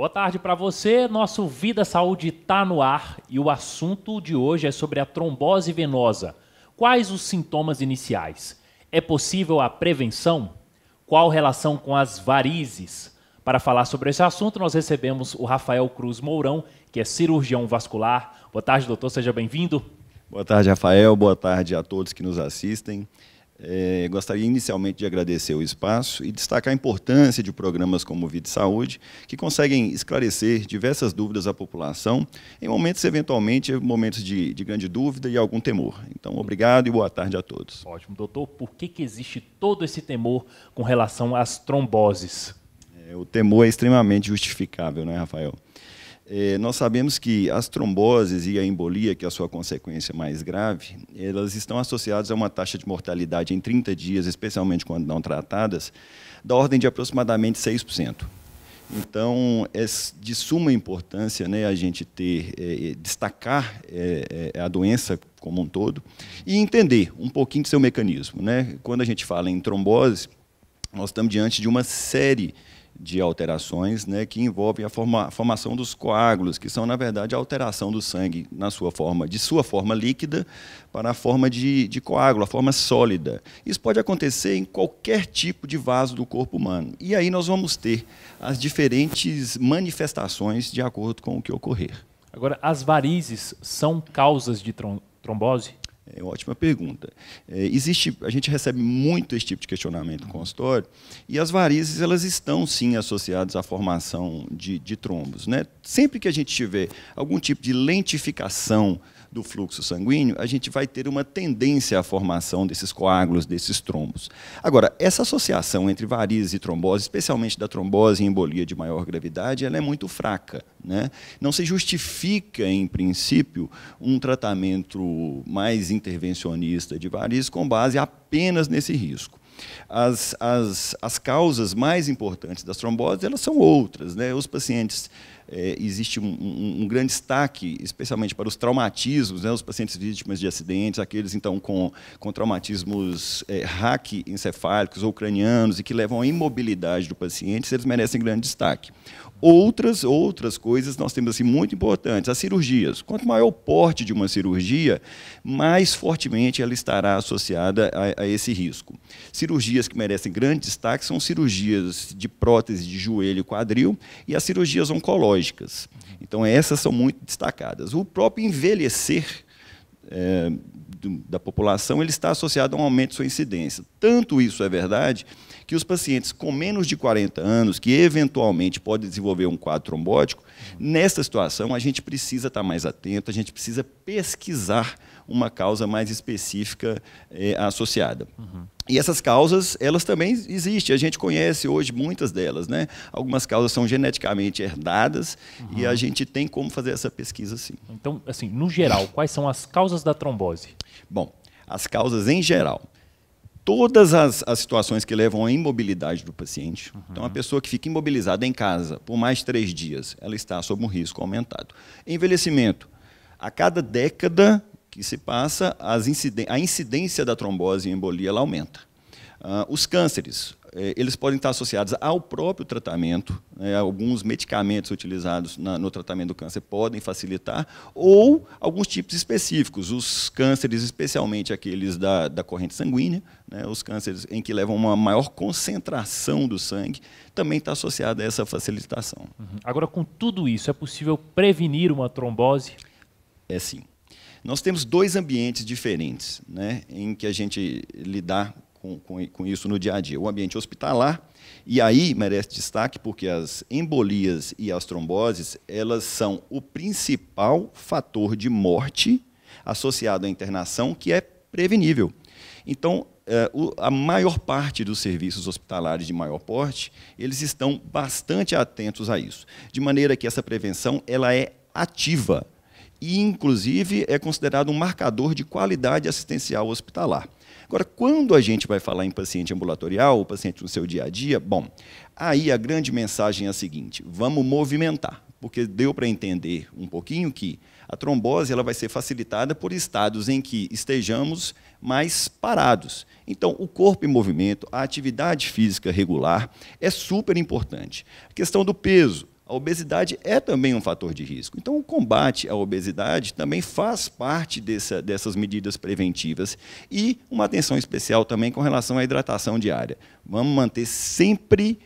Boa tarde para você. Nosso Vida Saúde está no ar e o assunto de hoje é sobre a trombose venosa. Quais os sintomas iniciais? É possível a prevenção? Qual relação com as varizes? Para falar sobre esse assunto, nós recebemos o Rafael Cruz Mourão, que é cirurgião vascular. Boa tarde, doutor, seja bem-vindo. Boa tarde, Rafael. Boa tarde a todos que nos assistem. É, gostaria inicialmente de agradecer o espaço e destacar a importância de programas como o Vida Saúde, que conseguem esclarecer diversas dúvidas à população em momentos, eventualmente, momentos de, de grande dúvida e algum temor. Então, obrigado e boa tarde a todos. Ótimo. Doutor, por que, que existe todo esse temor com relação às tromboses? É, o temor é extremamente justificável, né, Rafael? É, nós sabemos que as tromboses e a embolia, que é a sua consequência mais grave, elas estão associadas a uma taxa de mortalidade em 30 dias, especialmente quando não tratadas, da ordem de aproximadamente 6%. Então, é de suma importância né, a gente ter, é, destacar é, a doença como um todo e entender um pouquinho do seu mecanismo. Né? Quando a gente fala em trombose, nós estamos diante de uma série de de alterações né, que envolvem a, forma, a formação dos coágulos, que são, na verdade, a alteração do sangue na sua forma, de sua forma líquida para a forma de, de coágulo, a forma sólida. Isso pode acontecer em qualquer tipo de vaso do corpo humano. E aí nós vamos ter as diferentes manifestações de acordo com o que ocorrer. Agora, as varizes são causas de trombose? É uma ótima pergunta. É, existe, a gente recebe muito esse tipo de questionamento no consultório e as varizes elas estão sim associadas à formação de, de trombos, né? Sempre que a gente tiver algum tipo de lentificação do fluxo sanguíneo, a gente vai ter uma tendência à formação desses coágulos, desses trombos. Agora, essa associação entre varizes e trombose, especialmente da trombose e embolia de maior gravidade, ela é muito fraca. Né? Não se justifica, em princípio, um tratamento mais intervencionista de varizes com base apenas nesse risco. As, as, as causas mais importantes das tromboses elas são outras. Né? Os pacientes, é, existe um, um, um, grande destaque, especialmente para os traumatismos, né? os pacientes vítimas de acidentes, aqueles então com, com traumatismos é, eh, raquencefálicos ou cranianos e que levam à imobilidade do paciente, eles merecem grande destaque. Outras, outras coisas nós temos assim muito importantes, as cirurgias. Quanto maior o porte de uma cirurgia, mais fortemente ela estará associada a, a esse risco. Cirurgias que merecem grande destaque são cirurgias de prótese de joelho e quadril e as cirurgias oncológicas. Então essas são muito destacadas. O próprio envelhecer é, da população, ele está associado a um aumento de sua incidência. Tanto isso é verdade que os pacientes com menos de 40 anos, que eventualmente podem desenvolver um quadro trombótico, nessa situação a gente precisa estar mais atento, a gente precisa pesquisar uma causa mais específica é, associada. Uhum. E essas causas, elas também existem. A gente conhece hoje muitas delas, né? Algumas causas são geneticamente herdadas uhum. e a gente tem como fazer essa pesquisa, sim. Então, assim, no geral, quais são as causas da trombose? Bom, as causas em geral todas as, as, situações que levam à imobilidade do paciente. Uhum. Então, a pessoa que fica imobilizada em casa por mais de três dias, ela está sob um risco aumentado. Envelhecimento. A cada década, que se passa, inciden a incidência da trombose e embolia ela aumenta. Uh, os cânceres, eh, eles podem estar associados ao próprio tratamento, né, alguns medicamentos utilizados na, no tratamento do câncer podem facilitar, ou alguns tipos específicos, os cânceres, especialmente aqueles da, da corrente sanguínea, né, os cânceres em que levam uma maior concentração do sangue, também está associado a essa facilitação. Uhum. Agora, com tudo isso, é possível prevenir uma trombose? É sim. Nós temos dois ambientes diferentes né, em que a gente lidar com, com, com, isso no dia a dia. O ambiente hospitalar, e aí merece destaque porque as embolias e as tromboses, elas são o principal fator de morte associado à internação que é prevenível. Então, é, a maior parte dos serviços hospitalares de maior porte, eles estão bastante atentos a isso, de maneira que essa prevenção ela é ativa e, inclusive, é considerado um marcador de qualidade assistencial hospitalar. Agora, quando a gente vai falar em paciente ambulatorial, o paciente no seu dia a dia, bom, aí a grande mensagem é a seguinte: vamos movimentar, porque deu para entender um pouquinho que a trombose ela vai ser facilitada por estados em que estejamos mais parados. Então, o corpo em movimento, a atividade física regular é super importante. A questão do peso, a obesidade é também um fator de risco. Então, o combate à obesidade também faz parte dessa, dessas medidas preventivas e uma atenção especial também com relação à hidratação diária. Vamos manter sempre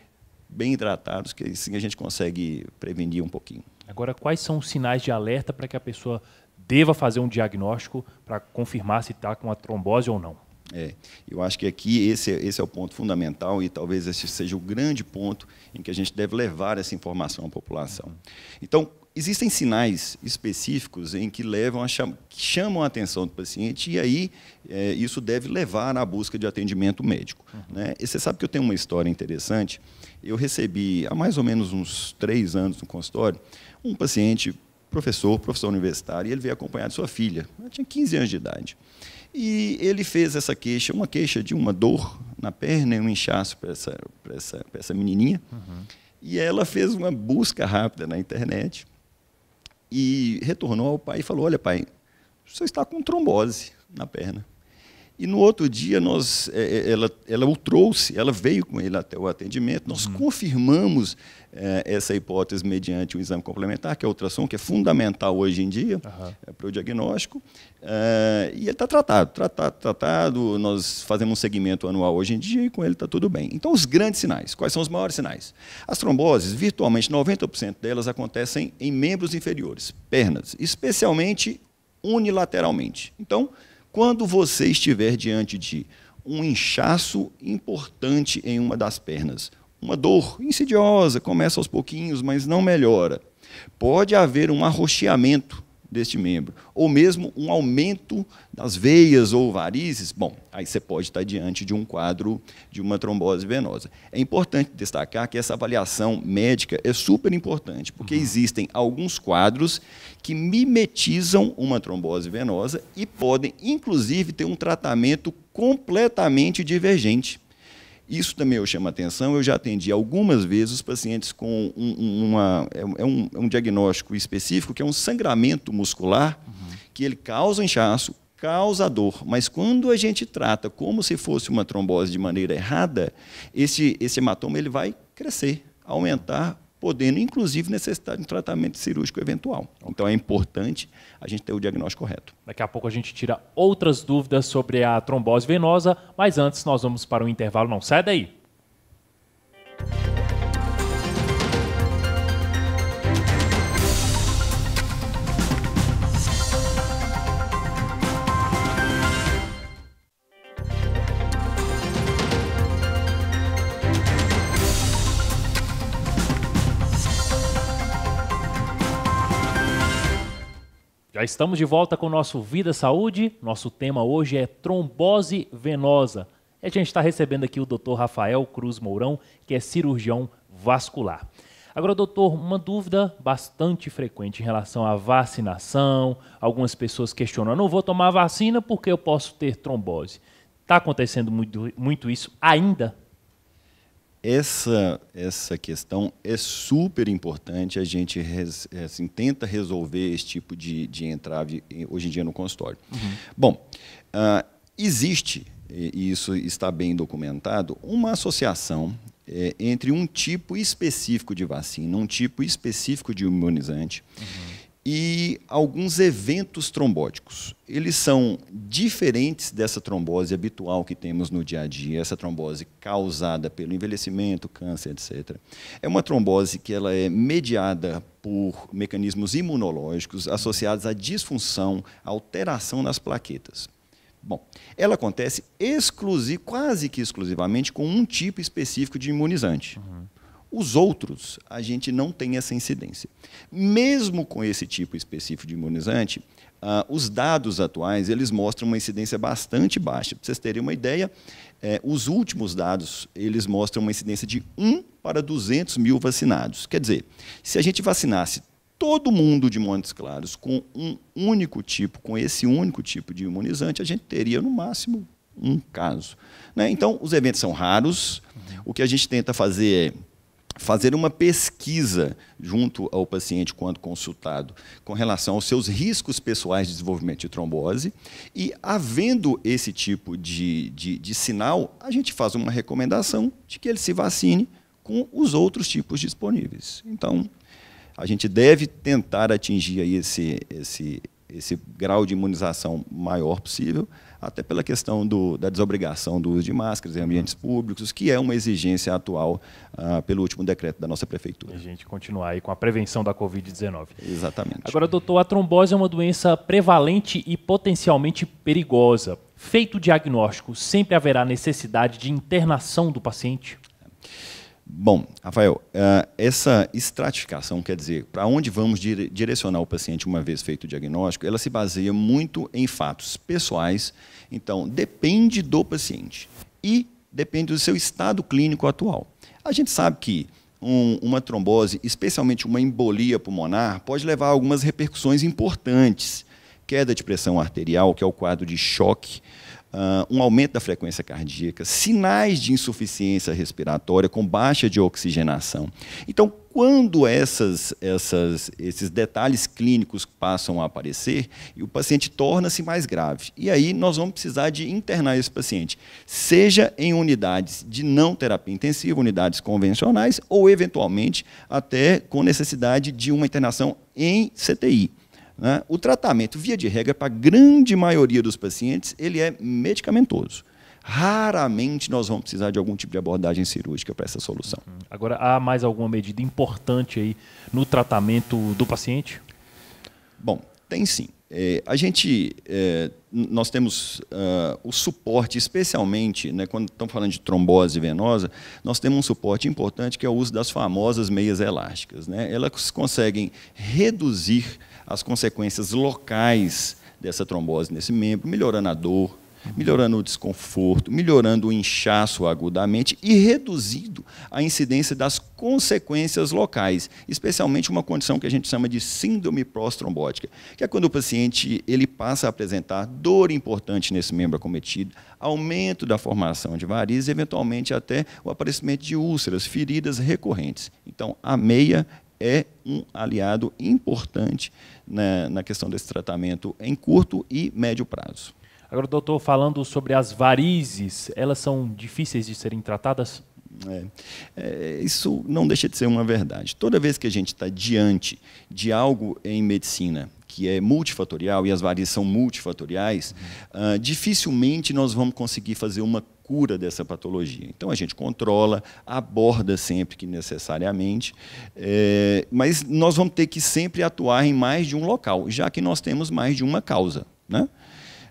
bem hidratados, que assim a gente consegue prevenir um pouquinho. Agora, quais são os sinais de alerta para que a pessoa deva fazer um diagnóstico para confirmar se está com a trombose ou não? É, eu acho que aqui esse, esse é o ponto fundamental e talvez esse seja o grande ponto em que a gente deve levar essa informação à população. Então, existem sinais específicos em que levam a cham que chamam a atenção do paciente e aí é, isso deve levar à busca de atendimento médico. Uhum. Né? E você sabe que eu tenho uma história interessante. Eu recebi há mais ou menos uns três anos no consultório um paciente professor, professor universitário, e ele veio acompanhado de sua filha. Ela tinha 15 anos de idade. E ele fez essa queixa, uma queixa de uma dor na perna, um inchaço para essa, essa, essa menininha. Uhum. E ela fez uma busca rápida na internet e retornou ao pai e falou: Olha, pai, você está com trombose na perna. E no outro dia nós, é, é, ela, ela o trouxe, ela veio com ele até o atendimento, nós uhum. confirmamos é, essa hipótese mediante o um exame complementar, que é a ultrassom, que é fundamental hoje em dia uhum. é, para o diagnóstico. É, e ele está tratado, tratado, tá tratado, nós fazemos um segmento anual hoje em dia e com ele está tudo bem. Então, os grandes sinais, quais são os maiores sinais? As tromboses, virtualmente 90% delas acontecem em membros inferiores, pernas, especialmente unilateralmente. Então, quando você estiver diante de um inchaço importante em uma das pernas, uma dor insidiosa, começa aos pouquinhos, mas não melhora, pode haver um arroxeamento deste membro. Ou mesmo um aumento das veias ou varizes, bom, aí você pode estar diante de um quadro de uma trombose venosa. É importante destacar que essa avaliação médica é super importante, porque uhum. existem alguns quadros que mimetizam uma trombose venosa e podem, inclusive, ter um tratamento completamente divergente. Isso também eu chamo a atenção. Eu já atendi algumas vezes os pacientes com um, uma, é, é um, é um, diagnóstico específico, que é um sangramento muscular, uhum. que ele causa inchaço, causa dor. Mas quando a gente trata como se fosse uma trombose de maneira errada, esse, esse hematoma ele vai crescer, aumentar podendo inclusive necessitar de um tratamento cirúrgico eventual. Então é importante a gente ter o diagnóstico correto. Daqui a pouco a gente tira outras dúvidas sobre a trombose venosa, mas antes nós vamos para o um intervalo, não sai daí. Estamos de volta com o nosso Vida Saúde. Nosso tema hoje é trombose venosa. E a gente está recebendo aqui o Dr. Rafael Cruz Mourão, que é cirurgião vascular. Agora, doutor, uma dúvida bastante frequente em relação à vacinação. Algumas pessoas questionam: não vou tomar vacina porque eu posso ter trombose. Está acontecendo muito, muito isso ainda? essa, essa questão é super importante. A gente res, assim, tenta resolver esse tipo de, de entrave eh, hoje em dia no consultório. Uhum. Bom, uh, existe, e isso está bem documentado, uma associação é, entre um tipo específico de vacina, um tipo específico de imunizante. Uhum e alguns eventos trombóticos. Eles são diferentes dessa trombose habitual que temos no dia a dia, essa trombose causada pelo envelhecimento, câncer, etc. É uma trombose que ela é mediada por mecanismos imunológicos associados à disfunção, à alteração nas plaquetas. Bom, ela acontece exclusiv, quase que exclusivamente com um tipo específico de imunizante. Uhum. Os outros, a gente não tem essa incidência. Mesmo com esse tipo específico de imunizante, ah, os dados atuais eles mostram uma incidência bastante baixa. Para vocês terem uma ideia, é, os últimos dados eles mostram uma incidência de 1 para 200 mil vacinados. Quer dizer, se a gente vacinasse todo mundo de Montes Claros com um único tipo, com esse único tipo de imunizante, a gente teria no máximo um caso. Né? Então, os eventos são raros. O que a gente tenta fazer é fazer uma pesquisa junto ao paciente quando consultado com relação aos seus riscos pessoais de desenvolvimento de trombose e, havendo esse tipo de, de, de sinal, a gente faz uma recomendação de que ele se vacine com os outros tipos disponíveis. Então, a gente deve tentar atingir aí esse, esse, esse grau de imunização maior possível, até pela questão do, da desobrigação do uso de máscaras em ambientes públicos, que é uma exigência atual uh, pelo último decreto da nossa prefeitura. E a gente continuar aí com a prevenção da Covid-19. Exatamente. Agora, doutor, a trombose é uma doença prevalente e potencialmente perigosa. Feito o diagnóstico, sempre haverá necessidade de internação do paciente? É. Bom, Rafael, eh, essa estratificação, quer dizer, para onde vamos direcionar o paciente uma vez feito o diagnóstico, ela se baseia muito em fatos pessoais, então depende do paciente e depende do seu estado clínico atual. A gente sabe que um, uma trombose, especialmente uma embolia pulmonar, pode levar a algumas repercussões importantes. Queda de pressão arterial, que é o quadro de choque, Uh, um aumento da frequência cardíaca, sinais de insuficiência respiratória com baixa de oxigenação. Então, quando essas, essas, esses detalhes clínicos passam a aparecer, o paciente torna-se mais grave. E aí nós vamos precisar de internar esse paciente, seja em unidades de não terapia intensiva, unidades convencionais, ou eventualmente até com necessidade de uma internação em CTI. Né? O tratamento, via de regra, para a grande maioria dos pacientes, ele é medicamentoso. Raramente nós vamos precisar de algum tipo de abordagem cirúrgica para essa solução. Uhum. Agora, há mais alguma medida importante aí no tratamento do paciente? Bom, tem sim. É, a gente, é, nós temos uh, o suporte, especialmente né, quando estão falando de trombose venosa, nós temos um suporte importante que é o uso das famosas meias elásticas. Né? Elas conseguem reduzir as consequências locais dessa trombose nesse membro, melhorando a dor, melhorando o desconforto, melhorando o inchaço agudamente e reduzindo a incidência das consequências locais, especialmente uma condição que a gente chama de síndrome pró trombótica que é quando o paciente ele passa a apresentar dor importante nesse membro acometido, aumento da formação de varizes e eventualmente até o aparecimento de úlceras, feridas recorrentes. Então, a meia é um aliado importante na, na questão desse tratamento em curto e médio prazo. Agora, doutor, falando sobre as varizes, elas são difíceis de serem tratadas? É, é, isso não deixa de ser uma verdade. Toda vez que a gente está diante de algo em medicina que é multifatorial e as varizes são multifatoriais, uhum. Ah, dificilmente nós vamos conseguir fazer uma cura dessa patologia. Então a gente controla, aborda sempre que necessariamente, é, mas nós vamos ter que sempre atuar em mais de um local, já que nós temos mais de uma causa. Né?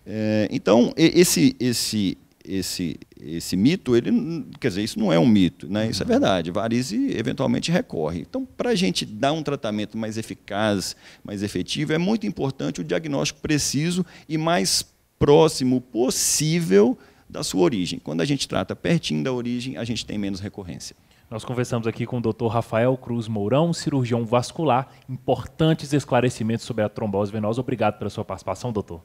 É, então, esse, esse, esse, esse mito, ele, quer dizer, isso não é um mito, né? isso é uhum. verdade. Varize eventualmente recorre. Então, para a gente dar um tratamento mais eficaz, mais efetivo, é muito importante o diagnóstico preciso e mais próximo possível da sua origem. Quando a gente trata pertinho da origem, a gente tem menos recorrência. Nós conversamos aqui com o Dr. Rafael Cruz Mourão, cirurgião vascular, importantes esclarecimentos sobre a trombose venosa. Obrigado pela sua participação, doutor.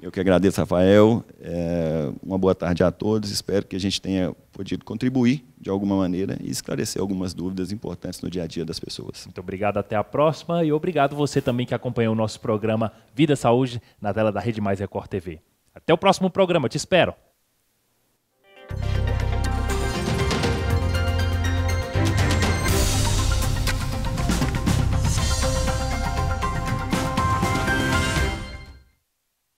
Eu que agradeço, Rafael. É, uma boa tarde a todos. Espero que a gente tenha podido contribuir de alguma maneira e esclarecer algumas dúvidas importantes no dia a dia das pessoas. Muito obrigado, até a próxima. E obrigado você também que acompanhou o nosso programa Vida Saúde na tela da Rede Mais Record TV. Até o próximo programa, te espero.